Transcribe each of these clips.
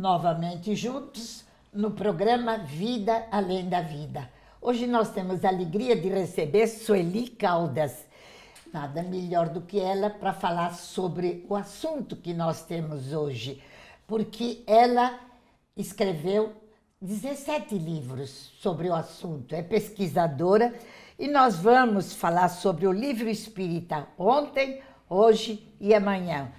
novamente juntos no programa Vida Além da Vida. Hoje nós temos a alegria de receber Sueli Caldas. Nada melhor do que ela para falar sobre o assunto que nós temos hoje, porque ela escreveu 17 livros sobre o assunto, é pesquisadora e nós vamos falar sobre o livro espírita ontem, hoje e amanhã.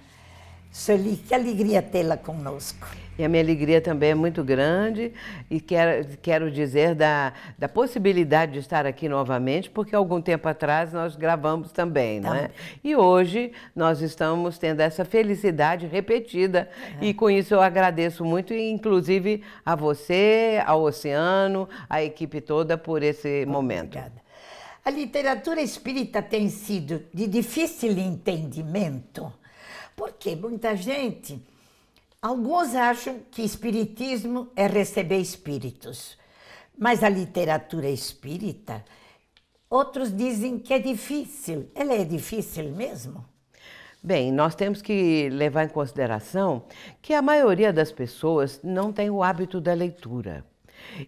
Sueli, que alegria tê-la conosco. E a minha alegria também é muito grande e quero, quero dizer da, da possibilidade de estar aqui novamente, porque algum tempo atrás nós gravamos também, não é? E hoje nós estamos tendo essa felicidade repetida é. e com isso eu agradeço muito, inclusive a você, ao Oceano, à equipe toda por esse muito momento. Obrigada. A literatura espírita tem sido de difícil entendimento porque muita gente, alguns acham que espiritismo é receber espíritos, mas a literatura é espírita, outros dizem que é difícil. Ela é difícil mesmo? Bem, nós temos que levar em consideração que a maioria das pessoas não tem o hábito da leitura.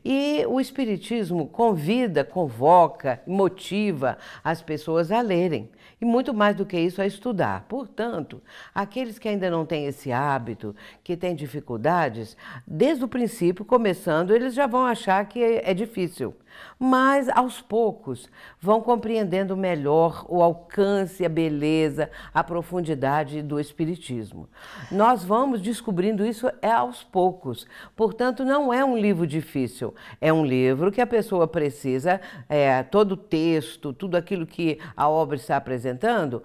E o Espiritismo convida, convoca, motiva as pessoas a lerem. E muito mais do que isso, a estudar. Portanto, aqueles que ainda não têm esse hábito, que têm dificuldades, desde o princípio, começando, eles já vão achar que é, é difícil. Mas, aos poucos, vão compreendendo melhor o alcance, a beleza, a profundidade do Espiritismo. Nós vamos descobrindo isso é aos poucos. Portanto, não é um livro difícil difícil. É um livro que a pessoa precisa, é, todo o texto, tudo aquilo que a obra está apresentando,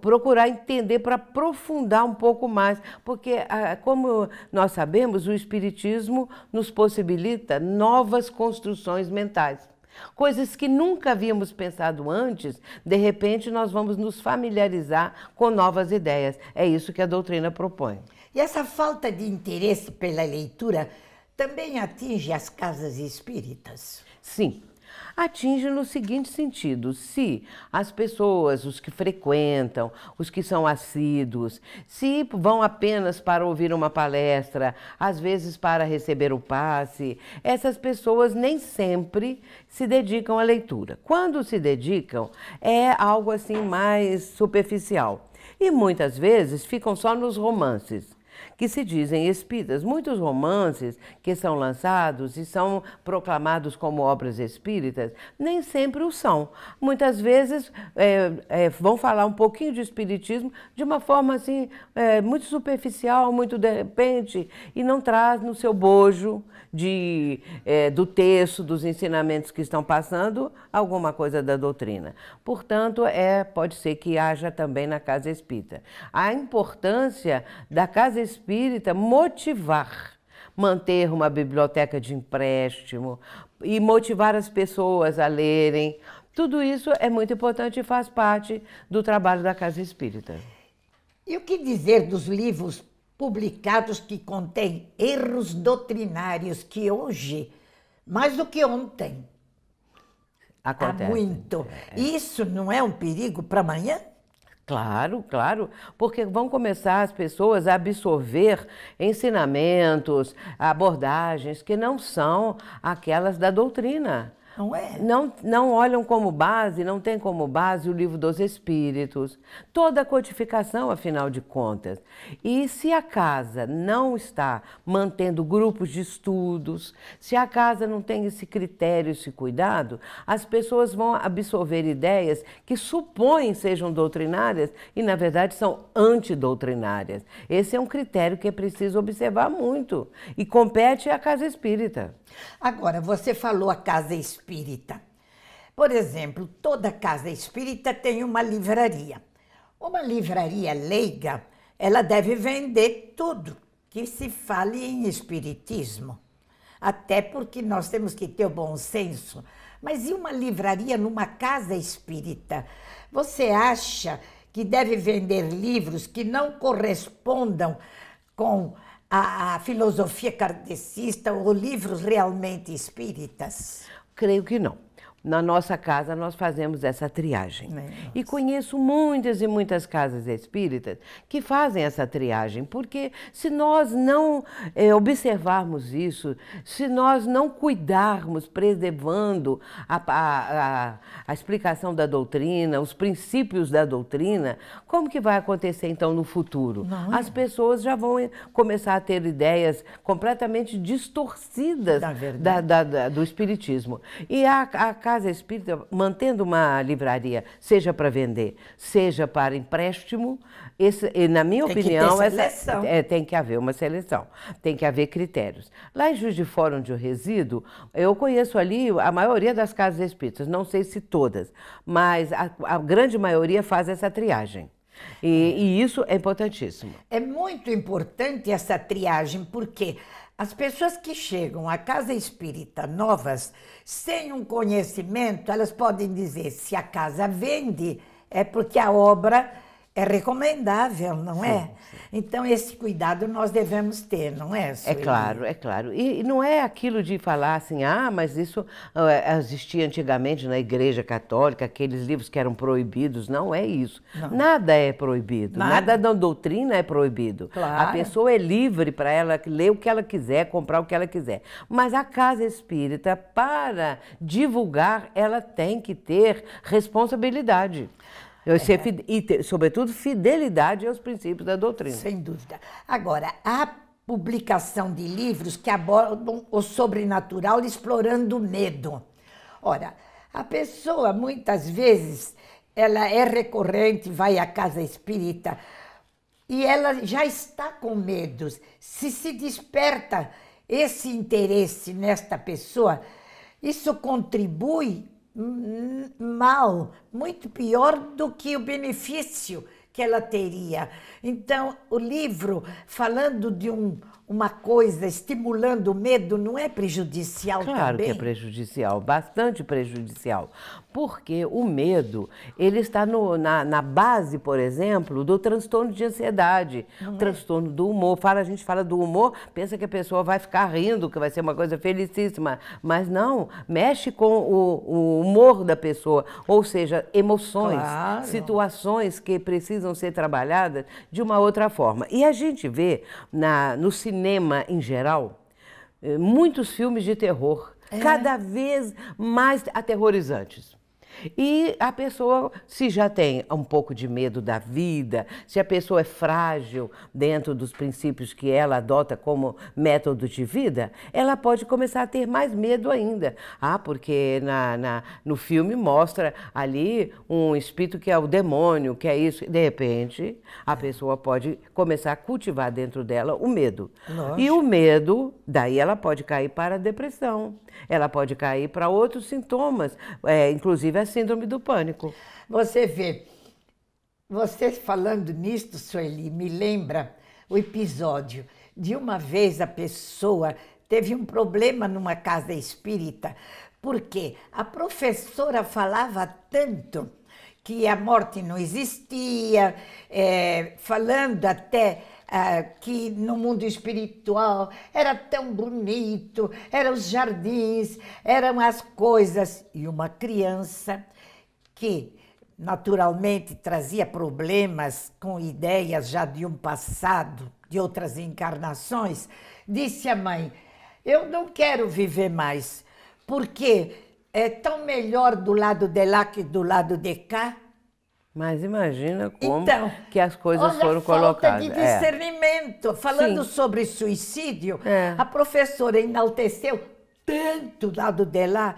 procurar entender para aprofundar um pouco mais. Porque, ah, como nós sabemos, o Espiritismo nos possibilita novas construções mentais. Coisas que nunca havíamos pensado antes, de repente nós vamos nos familiarizar com novas ideias. É isso que a doutrina propõe. E essa falta de interesse pela leitura também atinge as casas espíritas? Sim. Atinge no seguinte sentido: se as pessoas, os que frequentam, os que são assíduos, se vão apenas para ouvir uma palestra, às vezes para receber o passe, essas pessoas nem sempre se dedicam à leitura. Quando se dedicam, é algo assim mais superficial. E muitas vezes ficam só nos romances que se dizem espíritas. Muitos romances que são lançados e são proclamados como obras espíritas nem sempre o são. Muitas vezes é, é, vão falar um pouquinho de espiritismo de uma forma assim é, muito superficial, muito de repente, e não traz no seu bojo de, é, do texto, dos ensinamentos que estão passando, alguma coisa da doutrina. Portanto, é, pode ser que haja também na casa espírita. A importância da casa espírita espírita motivar, manter uma biblioteca de empréstimo e motivar as pessoas a lerem. Tudo isso é muito importante e faz parte do trabalho da Casa Espírita. E o que dizer dos livros publicados que contêm erros doutrinários que hoje, mais do que ontem, Acontece. há muito. É. Isso não é um perigo para amanhã? Claro, claro, porque vão começar as pessoas a absorver ensinamentos, abordagens que não são aquelas da doutrina. Não é? Não, não olham como base, não tem como base o livro dos Espíritos, toda a codificação, afinal de contas. E se a casa não está mantendo grupos de estudos, se a casa não tem esse critério, esse cuidado, as pessoas vão absorver ideias que supõem sejam doutrinárias e, na verdade, são antidoutrinárias. Esse é um critério que é preciso observar muito e compete à casa espírita. Agora, você falou a casa espírita espírita. Por exemplo, toda casa espírita tem uma livraria. Uma livraria leiga, ela deve vender tudo que se fale em espiritismo. Até porque nós temos que ter o bom senso. Mas e uma livraria numa casa espírita? Você acha que deve vender livros que não correspondam com a, a, filosofia kardecista ou livros realmente espíritas? Creio que não na nossa casa nós fazemos essa triagem. Nossa. Né? E conheço muitas e muitas casas espíritas que fazem essa triagem, porque se nós não eh, observarmos isso, se nós não cuidarmos, preservando a, a, a, a, explicação da doutrina, os princípios da doutrina, como que vai acontecer então no futuro? Não. As é. pessoas já vão começar a ter ideias completamente distorcidas da da, da, da, do espiritismo. E a, a casa espírita, mantendo uma livraria, seja para vender, seja para empréstimo, esse, na minha tem opinião, que essa, é, tem que haver uma seleção, tem que haver critérios. Lá em Juiz de Fora, onde eu resido, eu conheço ali a maioria das casas espíritas, não sei se todas, mas a, a grande maioria faz essa triagem. E, e isso é importantíssimo. É muito importante essa triagem, porque quê? As pessoas que chegam à casa espírita novas, sem um conhecimento, elas podem dizer se a casa vende, é porque a obra é recomendável, não é? Sim, Então, esse cuidado nós devemos ter, não é? é Sueli? É claro, é claro. E, não é aquilo de falar assim, ah, mas isso ah, é, existia antigamente na Igreja Católica, aqueles livros que eram proibidos. Não é isso. Não. Nada é proibido. nada, nada da doutrina é proibido. Claro. A pessoa é livre para ela ler o que ela quiser, comprar o que ela quiser. Mas a casa espírita, para divulgar, ela tem que ter responsabilidade. Eu é. e, sobretudo, fidelidade aos princípios da doutrina. Sem dúvida. Agora, a publicação de livros que abordam o sobrenatural explorando o medo. Ora, a pessoa muitas vezes ela é recorrente, vai à casa espírita e ela já está com medos. Se se desperta esse interesse nesta pessoa, isso contribui mal, muito pior do que o benefício que ela teria. Então, o livro, falando de um uma coisa estimulando o medo não é prejudicial claro também? Claro que é prejudicial, bastante prejudicial. Porque o medo, ele está no, na, na, base, por exemplo, do transtorno de ansiedade, é? transtorno do humor. Fala, a gente fala do humor, pensa que a pessoa vai ficar rindo, que vai ser uma coisa felicíssima. Mas não, mexe com o, o humor da pessoa. Ou seja, emoções, claro. situações que precisam ser trabalhadas de uma outra forma. E a gente vê na, no cinema, cinema em geral, eh, muitos filmes de terror, é. cada vez mais aterrorizantes. E a pessoa, se já tem um pouco de medo da vida, se a pessoa é frágil dentro dos princípios que ela adota como método de vida, ela pode começar a ter mais medo ainda. Ah, porque na, na no filme mostra ali um espírito que é o demônio, que é isso. De repente, a pessoa pode começar a cultivar dentro dela o medo. Lógico. E o medo, daí ela pode cair para a depressão, ela pode cair para outros sintomas, é, inclusive a síndrome do pânico. Você vê, você falando nisto, Sueli, me lembra o episódio de uma vez a pessoa teve um problema numa casa espírita, porque a professora falava tanto que a morte não existia, é, falando até que no mundo espiritual era tão bonito, eram os jardins, eram as coisas. E uma criança que naturalmente trazia problemas com ideias já de um passado, de outras encarnações, disse à mãe: Eu não quero viver mais, porque é tão melhor do lado de lá que do lado de cá. Mas imagina como então, que as coisas foram colocadas. Falta de é. discernimento. É. Falando Sim. sobre suicídio, é. a professora enalteceu tanto lado dela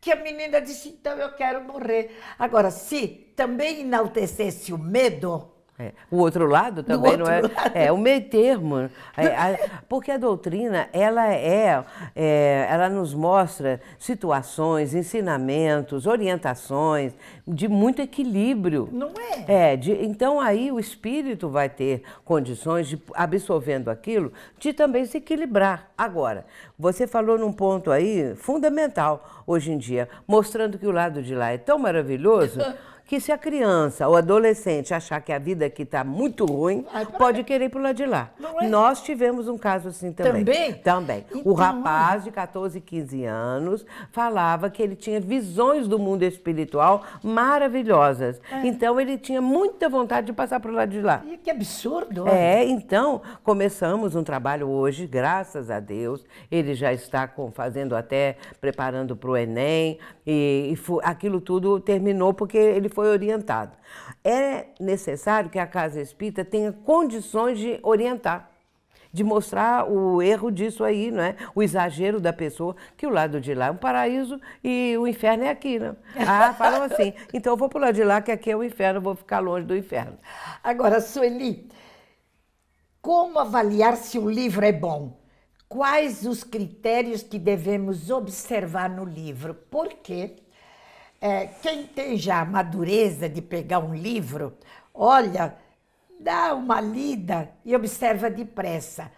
que a menina disse: então eu quero morrer. Agora, se também enaltecesse o medo, é. O outro lado também outro não é. Lado. É o meio termo. É, a, porque a doutrina, ela é, é, Ela nos mostra situações, ensinamentos, orientações de muito equilíbrio. Não é? É. De, então aí o espírito vai ter condições de, absorvendo aquilo, de também se equilibrar. Agora, você falou num ponto aí fundamental hoje em dia, mostrando que o lado de lá é tão maravilhoso. que se a criança ou adolescente achar que a vida aqui está muito ruim, pode querer ir para o lado de lá. É? Nós tivemos um caso assim também. Também? Também. Então, o rapaz de 14, 15 anos falava que ele tinha visões do mundo espiritual maravilhosas. É. Então ele tinha muita vontade de passar para o lado de lá. E que absurdo! É, então começamos um trabalho hoje, graças a Deus. Ele já está com, fazendo até, preparando para o Enem. E, e aquilo tudo terminou porque ele foi foi orientado. É necessário que a casa espírita tenha condições de orientar, de mostrar o erro disso aí, não é? O exagero da pessoa, que o lado de lá é um paraíso e o inferno é aqui, né? Ah, falam assim. Então eu vou pro lado de lá, que aqui é o inferno, vou ficar longe do inferno. Agora, Sueli, como avaliar se o livro é bom? Quais os critérios que devemos observar no livro? Por quê? É, quem tem já a madureza de pegar um livro, olha, dá uma lida e observa depressa.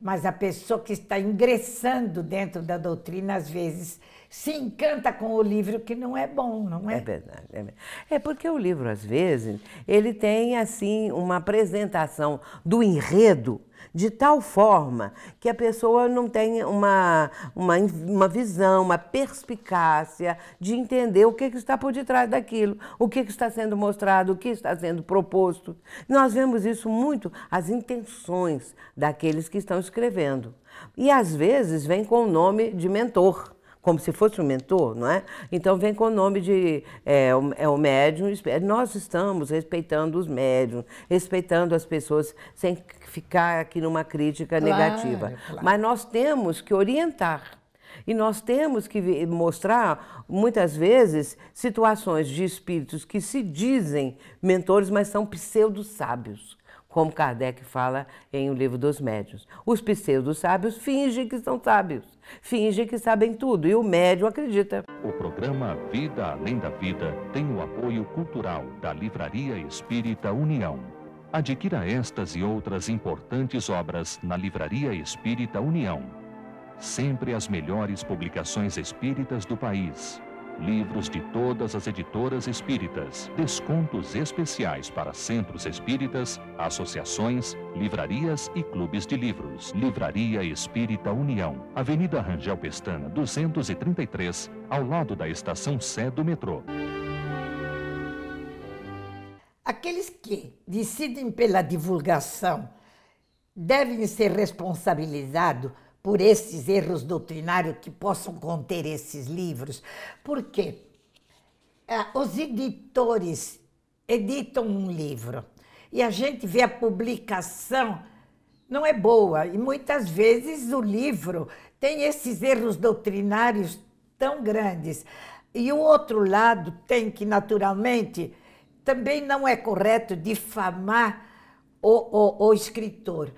Mas a pessoa que está ingressando dentro da doutrina, às vezes, se encanta com o livro que não é bom, não é? É verdade. É, verdade. é porque o livro, às vezes, ele tem, assim, uma apresentação do enredo de tal forma que a pessoa não tem uma, uma, uma visão, uma perspicácia de entender o que, que está por detrás daquilo, o que, que está sendo mostrado, o que está sendo proposto. Nós vemos isso muito, as intenções daqueles que estão escrevendo. E às vezes vem com o nome de mentor como se fosse um mentor, não é? Então vem com o nome de é, o, é o médium. Nós estamos respeitando os médiums, respeitando as pessoas, sem ficar aqui numa crítica claro, negativa. Claro. Mas nós temos que orientar. E nós temos que mostrar, muitas vezes, situações de espíritos que se dizem mentores, mas são pseudo-sábios como Kardec fala em O Livro dos Médios. Os pseudo-sábios fingem que são sábios Finge que sabem tudo e o médium acredita. O programa Vida Além da Vida tem o apoio cultural da Livraria Espírita União. Adquira estas e outras importantes obras na Livraria Espírita União. Sempre as melhores publicações espíritas do país livros de todas as editoras espíritas, descontos especiais para centros espíritas, associações, livrarias e clubes de livros. Livraria Espírita União, Avenida Rangel Pestana, 233, ao lado da estação Sé do metrô. Aqueles que decidem pela divulgação devem ser responsabilizados por esses erros doutrinários que possam conter esses livros, porque eh, os editores editam um livro e a gente vê a publicação não é boa e muitas vezes o livro tem esses erros doutrinários tão grandes. E o outro lado tem que, naturalmente, também não é correto difamar o, o, o escritor.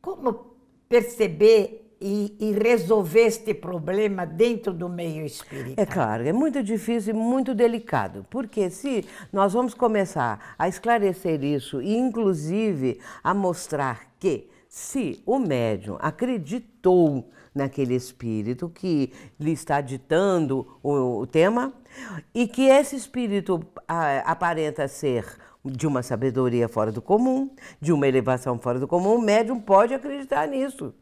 Como perceber e, e, resolver este problema dentro do meio espírita? É claro, é muito difícil e muito delicado, porque se nós vamos começar a esclarecer isso e, inclusive, a mostrar que se o médium acreditou naquele espírito que lhe está ditando o, o tema e que esse espírito a, aparenta ser de uma sabedoria fora do comum, de uma elevação fora do comum, o médium pode acreditar nisso.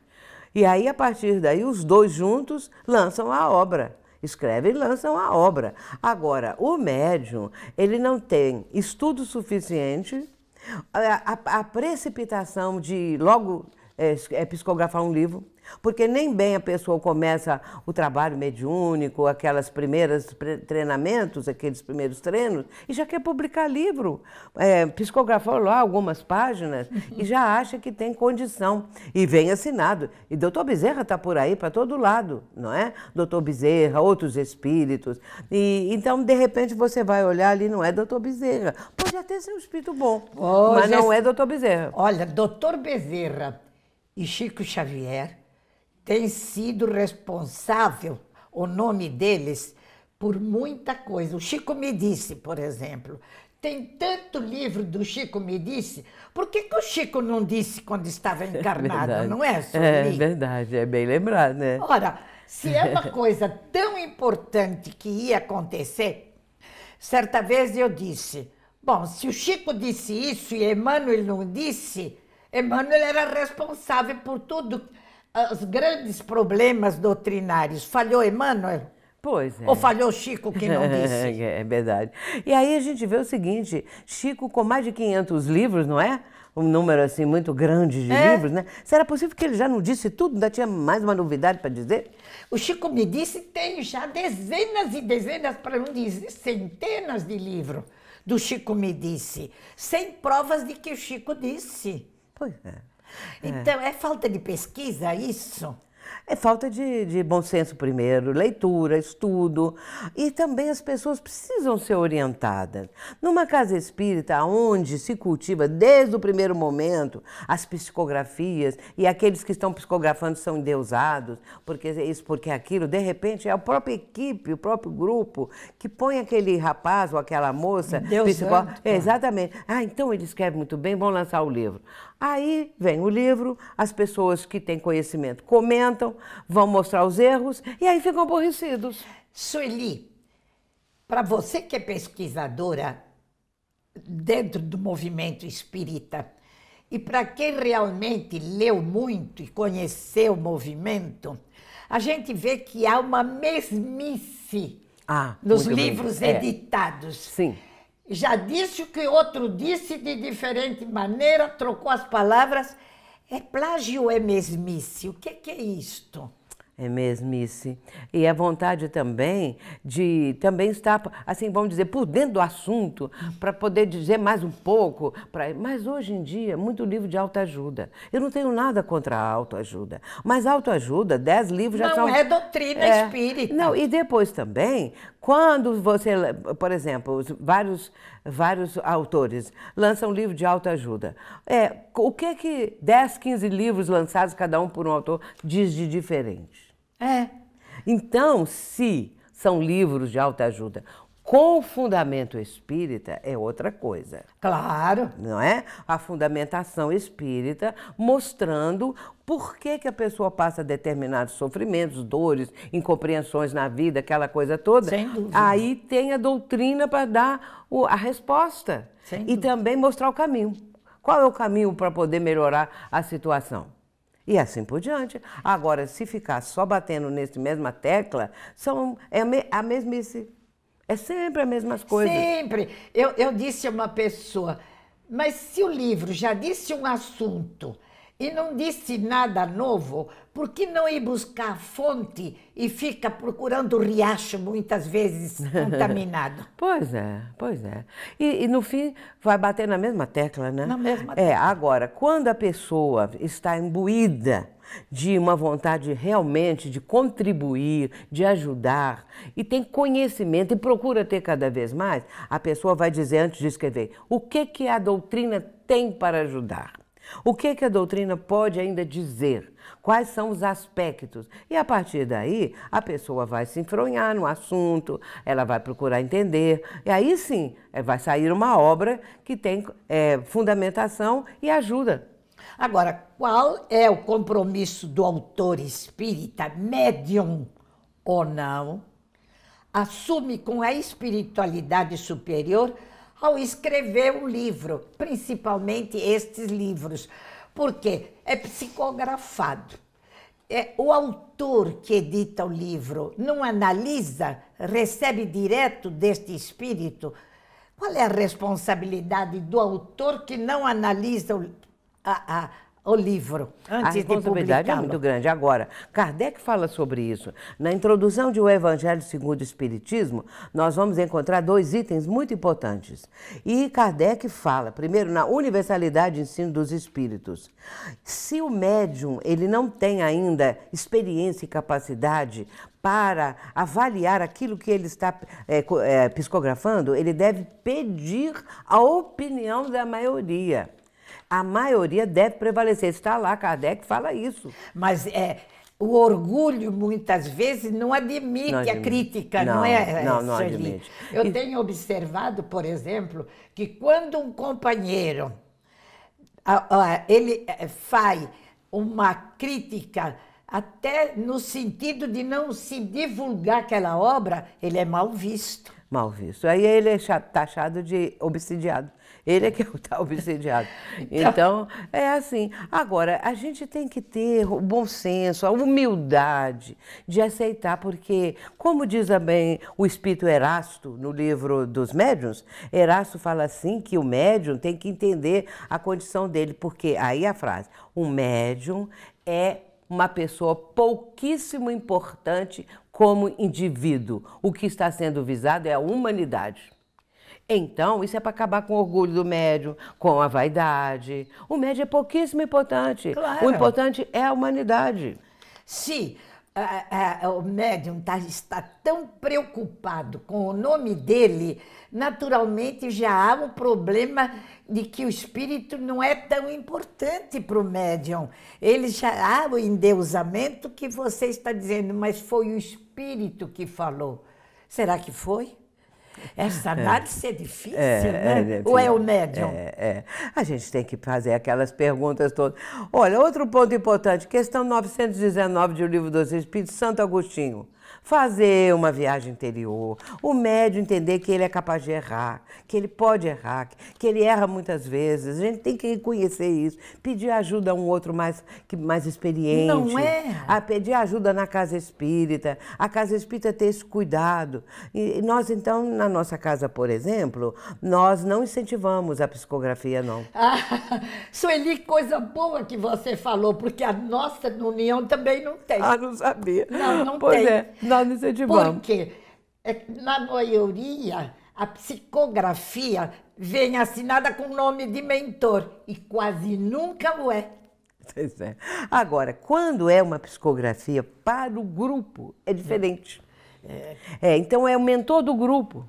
E aí, a partir daí, os dois juntos lançam a obra. Escrevem e lançam a obra. Agora, o médium, ele não tem estudo suficiente, a, a, a precipitação de logo é, é, psicografar um livro, porque nem bem a pessoa começa o trabalho mediúnico, aquelas primeiras treinamentos, aqueles primeiros treinos, e já quer publicar livro. É, psicografou lá algumas páginas e já acha que tem condição. E vem assinado. E doutor Bezerra está por aí para todo lado, não é? Doutor Bezerra, outros espíritos. E então, de repente, você vai olhar ali, não é doutor Bezerra. Pode até ser um espírito bom, mas não é doutor Bezerra. Olha, doutor Bezerra e Chico Xavier tem sido responsável, o nome deles, por muita coisa. O Chico me disse, por exemplo, tem tanto livro do Chico me disse, por que, que o Chico não disse quando estava é encarnado, é não é, Sueli? É verdade, é bem lembrado, né? Ora, se é uma coisa tão importante que ia acontecer, certa vez eu disse, bom, se o Chico disse isso e Emmanuel não disse, Emmanuel era responsável por tudo os grandes problemas doutrinários. Falhou Emmanuel? Pois é. Ou falhou Chico que não disse? É, é verdade. E aí a gente vê o seguinte, Chico com mais de 500 livros, não é? Um número assim muito grande de é. livros, né? Será possível que ele já não disse tudo? Ainda tinha mais uma novidade para dizer? O Chico me disse tem já dezenas e dezenas, para não dizer centenas de livros do Chico me disse, sem provas de que o Chico disse. Pois é. É. Então, é falta de pesquisa isso? É falta de, de, bom senso, primeiro, leitura, estudo. E também as pessoas precisam ser orientadas. Numa casa espírita, onde se cultiva desde o primeiro momento as psicografias, e aqueles que estão psicografando são endeusados, porque é isso, porque é aquilo, de repente é a própria equipe, o próprio grupo, que põe aquele rapaz ou aquela moça. Deus psico... É, exatamente. Ah, então ele escreve muito bem, vamos lançar o livro. Aí vem o livro, as pessoas que têm conhecimento comentam, vão mostrar os erros e aí ficam aborrecidos. Sueli, para você que é pesquisadora dentro do movimento espírita e para quem realmente leu muito e conheceu o movimento, a gente vê que há uma mesmice ah, nos livros bem. É. editados. É. Sim já disse o que outro disse de diferente maneira, trocou as palavras. É plágio é mesmice? O que, que é isto? É mesmice. E a vontade também de também estar, assim, vamos dizer, por dentro do assunto, para poder dizer mais um pouco. Pra... Mas hoje em dia, muito livro de autoajuda. Eu não tenho nada contra a autoajuda. Mas autoajuda, dez livros não, já são. Não, é doutrina é, espírita. Não, e depois também, quando você, por exemplo, vários, vários autores lançam livro de autoajuda, é, o que que 10, 15 livros lançados, cada um por um autor, diz de diferente? É. Então, se são livros de autoajuda com fundamento espírita, é outra coisa. Claro. Não é? A fundamentação espírita mostrando por que, que a pessoa passa determinados sofrimentos, dores, incompreensões na vida, aquela coisa toda. Sem dúvida. Aí tem a doutrina para dar a resposta. Sem e dúvida. também mostrar o caminho. Qual é o caminho para poder melhorar a situação? E assim por diante. Agora, se ficar só batendo nessa mesma tecla, são, é a mesmice. É sempre as mesmas coisas. Sempre. Eu, eu disse a uma pessoa, mas se o livro já disse um assunto e não disse nada novo, por que não ir buscar a fonte e fica procurando o riacho, muitas vezes contaminado? pois é, pois é. E, e, no fim vai bater na mesma tecla, né? Na mesma é, tecla. É, agora, quando a pessoa está imbuída de uma vontade realmente de contribuir, de ajudar, e tem conhecimento e procura ter cada vez mais, a pessoa vai dizer antes de escrever o que, que a doutrina tem para ajudar. O que, que a doutrina pode ainda dizer? Quais são os aspectos? E a partir daí, a pessoa vai se enfronhar no assunto, ela vai procurar entender, e aí sim é, vai sair uma obra que tem é, fundamentação e ajuda. Agora, qual é o compromisso do autor espírita, médium ou não? Assume com a espiritualidade superior ao escrever um livro, principalmente estes livros, porque é psicografado. É, o autor que edita o livro não analisa, recebe direto deste espírito. Qual é a responsabilidade do autor que não analisa o, a, a o livro. Antes de é muito grande. Agora, Kardec fala sobre isso. Na introdução de O Evangelho segundo o Espiritismo, nós vamos encontrar dois itens muito importantes. E Kardec fala, primeiro, na universalidade do ensino dos espíritos. Se o médium ele não tem ainda experiência e capacidade para avaliar aquilo que ele está é, é, psicografando, ele deve pedir a opinião da maioria a maioria deve prevalecer. Está lá, Kardec fala isso. Mas é, o orgulho, muitas vezes, não admite, não admite. a crítica, não, não é, não, não admite. Eu e... tenho observado, por exemplo, que quando um companheiro ele é, faz uma crítica até no sentido de não se divulgar aquela obra, ele é mal visto. Mal visto. Aí ele é taxado de obsidiado. Ele é que está é obsediado. Então. então, é assim. Agora, a gente tem que ter o bom senso, a humildade de aceitar, porque, como diz também o espírito Erasto no livro dos médiuns, Erasto fala assim que o médium tem que entender a condição dele, porque aí a frase, o médium é uma pessoa pouquíssimo importante como indivíduo. O que está sendo visado é a humanidade. Então, isso é para acabar com o orgulho do médium, com a vaidade. O médium é pouquíssimo importante. Claro. O importante é a humanidade. Se eh, eh, o médium tá, está tão preocupado com o nome dele, naturalmente já há um problema de que o espírito não é tão importante para o médium. Ele já há o endeusamento que você está dizendo, mas foi o espírito que falou. Será que foi? Essa é. análise é, é difícil, é, né? É, é Ou é o médium? É, é, A gente tem que fazer aquelas perguntas todas. Olha, outro ponto importante, questão 919 do Livro dos Espíritos, Santo Agostinho fazer uma viagem interior, o médio entender que ele é capaz de errar, que ele pode errar, que ele erra muitas vezes. A gente tem que reconhecer isso, pedir ajuda a um outro mais, que, mais experiente. Não é? A pedir ajuda na casa espírita, a casa espírita ter esse cuidado. E nós, então, na nossa casa, por exemplo, nós não incentivamos a psicografia, não. Ah, Sueli, coisa boa que você falou, porque a nossa união também não tem. Ah, não sabia. Não, não pois tem. É nós incentivamos. Porque, é, na maioria, a psicografia vem assinada com o nome de mentor e quase nunca o é. Pois é. Agora, quando é uma psicografia para o grupo, é diferente. É, é então é o mentor do grupo.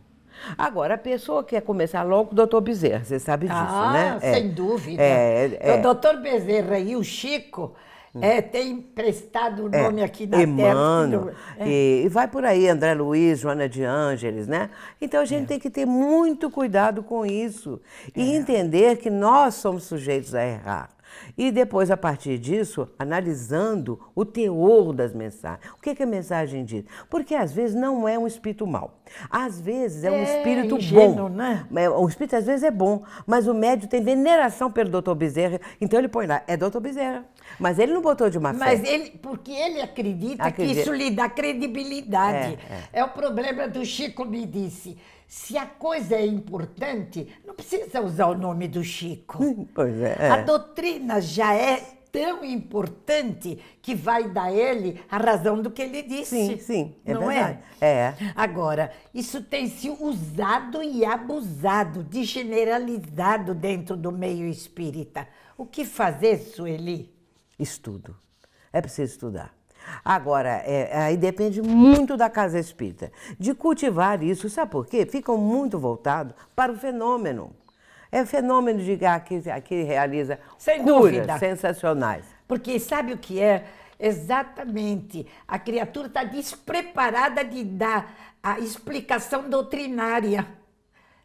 Agora, a pessoa quer começar logo o doutor Bezerra, você sabe disso, ah, né? É. Sem é. dúvida. É, é, o doutor Bezerra e o Chico é, tem emprestado o é, nome é, aqui na Emmanuel, tela. É. E, e vai por aí, André Luiz, Joana de Ângeles, né? Então a gente é. tem que ter muito cuidado com isso e é. entender que nós somos sujeitos a errar. E depois, a partir disso, analisando o teor das mensagens. O que, que a mensagem diz? Porque às vezes não é um espírito mau. Às vezes é, é um espírito ingênuo, bom. Né? É, o espírito às vezes é bom, mas o médio tem veneração pelo doutor Bezerra, então ele põe lá, é doutor Bezerra. Mas ele não botou de uma mas fé. ele, porque ele acredita, acredita, que isso lhe dá credibilidade. É, é. é o problema do Chico me disse se a coisa é importante, não precisa usar o nome do Chico. Hum, pois é, é. A doutrina já é tão importante que vai dar ele a razão do que ele disse. Sim, sim, é não é? verdade. É? é. Agora, isso tem se usado e abusado, degeneralizado dentro do meio espírita. O que fazer, Sueli? Estudo. É preciso estudar. Agora, é, aí depende muito da casa espírita, de cultivar isso. Sabe por quê? Ficam muito voltados para o fenômeno. É fenômeno de ah, que, ah, que realiza Sem curas dúvida. sensacionais. Porque sabe o que é? Exatamente. A criatura está despreparada de dar a explicação doutrinária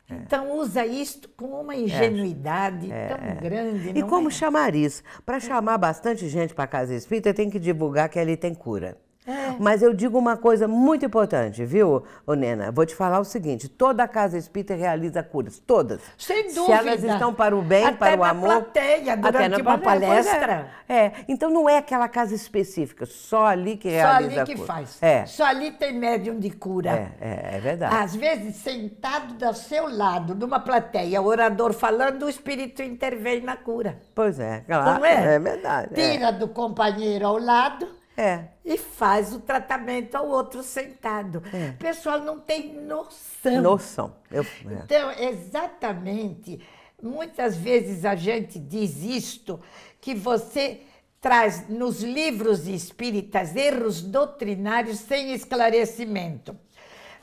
é. Então usa isto com uma é. ingenuidade é. tão é. grande. E como é? chamar isso? Para é. chamar bastante gente para a casa espírita, tem que divulgar que ali tem cura. É. Mas eu digo uma coisa muito importante, viu, Nena? Vou te falar o seguinte: toda a casa espírita realiza curas, todas. Sem dúvida. Se elas estão para o bem, até para o amor. Plateia, durante até na uma palestra. É. é. Então não é aquela casa específica, só ali que realiza. Só ali que faz. É. Só ali tem médium de cura. É, é, é, verdade. Às vezes, sentado do seu lado, numa plateia, o orador falando, o espírito intervém na cura. Pois é, claro. Não é? É verdade. É. Tira do companheiro ao lado é. E faz o tratamento ao outro sentado. É. O pessoal não tem noção. Noção. Eu, é. Então, exatamente, muitas vezes a gente diz isto, que você traz nos livros espíritas erros doutrinários sem esclarecimento.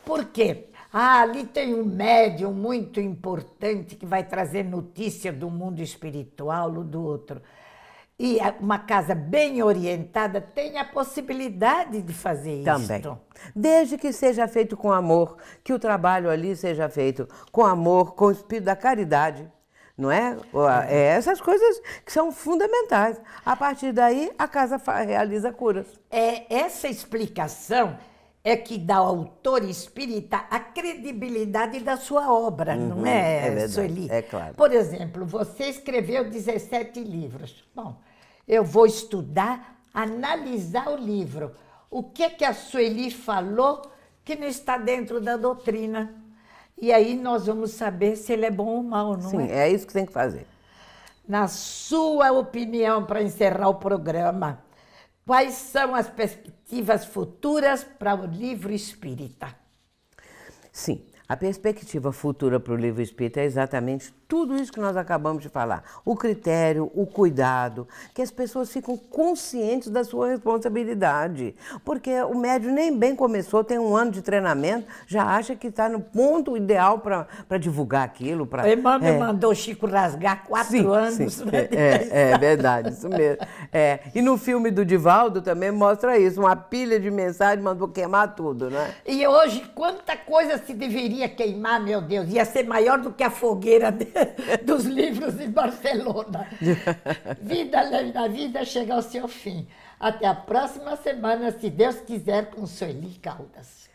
Por quê? Ah, ali tem um médium muito importante que vai trazer notícia do mundo espiritual ou do outro e uma casa bem orientada tem a possibilidade de fazer isso. Também. Desde que seja feito com amor, que o trabalho ali seja feito com amor, com o espírito da caridade, não é? é essas coisas que são fundamentais. A partir daí, a casa realiza curas. É essa explicação é que dá ao autor espírita a credibilidade da sua obra, uhum, não é, é verdade, Sueli? É claro. Por exemplo, você escreveu 17 livros. Bom, eu vou estudar, analisar o livro. O que que a Sueli falou que não está dentro da doutrina? E aí nós vamos saber se ele é bom ou mal, não Sim, é? Sim, é isso que tem que fazer. Na sua opinião, para encerrar o programa, Quais são as perspectivas futuras para o livro espírita? Sim, a perspectiva futura para o livro espírita é exatamente tudo isso que nós acabamos de falar. O critério, o cuidado, que as pessoas ficam conscientes da sua responsabilidade. Porque o médio nem bem começou, tem um ano de treinamento, já acha que está no ponto ideal para divulgar aquilo. Pra, o é... mandou o Chico rasgar quatro sim, anos. Sim. Né? É, é, é, verdade, isso mesmo. É. E no filme do Divaldo também mostra isso, uma pilha de mensagem mandou queimar tudo, né? E hoje, quanta coisa se deveria queimar, meu Deus, ia ser maior do que a fogueira dele. dos livros de Barcelona. Vida leve da vida chega ao seu fim. Até a próxima semana, se Deus quiser, com Sueli Caldas.